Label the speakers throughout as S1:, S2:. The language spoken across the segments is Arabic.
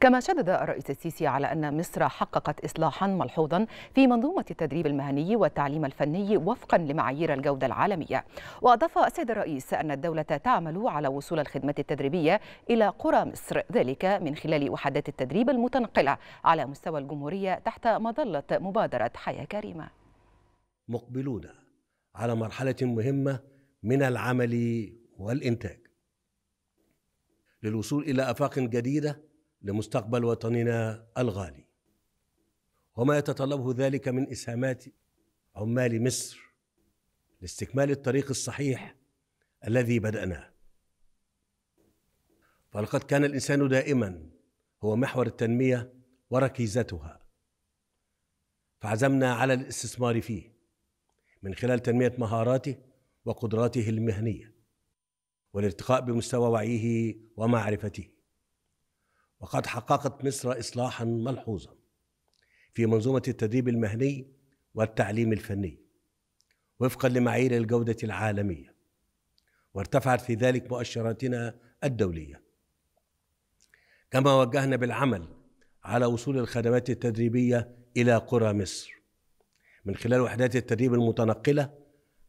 S1: كما شدد الرئيس السيسي على أن مصر حققت إصلاحا ملحوظا في منظومة التدريب المهني والتعليم الفني وفقا لمعايير الجودة العالمية وأضاف السيد الرئيس أن الدولة تعمل على وصول الخدمة التدريبية إلى قرى مصر ذلك من خلال وحدات التدريب المتنقلة على مستوى الجمهورية تحت مظلة مبادرة حياة كريمة
S2: مقبلون على مرحلة مهمة من العمل والإنتاج للوصول إلى آفاق جديدة لمستقبل وطننا الغالي وما يتطلبه ذلك من اسهامات عمال مصر لاستكمال الطريق الصحيح الذي بدأناه فلقد كان الانسان دائما هو محور التنميه وركيزتها فعزمنا على الاستثمار فيه من خلال تنميه مهاراته وقدراته المهنيه والارتقاء بمستوى وعيه ومعرفته وقد حققت مصر إصلاحا ملحوظا في منظومة التدريب المهني والتعليم الفني وفقا لمعايير الجودة العالمية وارتفعت في ذلك مؤشراتنا الدولية كما وجهنا بالعمل على وصول الخدمات التدريبية إلى قرى مصر من خلال وحدات التدريب المتنقلة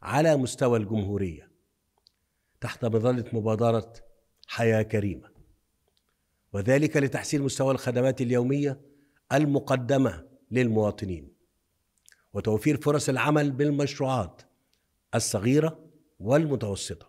S2: على مستوى الجمهورية تحت مظلة مبادرة حياة كريمة وذلك لتحسين مستوى الخدمات اليوميه المقدمه للمواطنين وتوفير فرص العمل بالمشروعات الصغيره والمتوسطه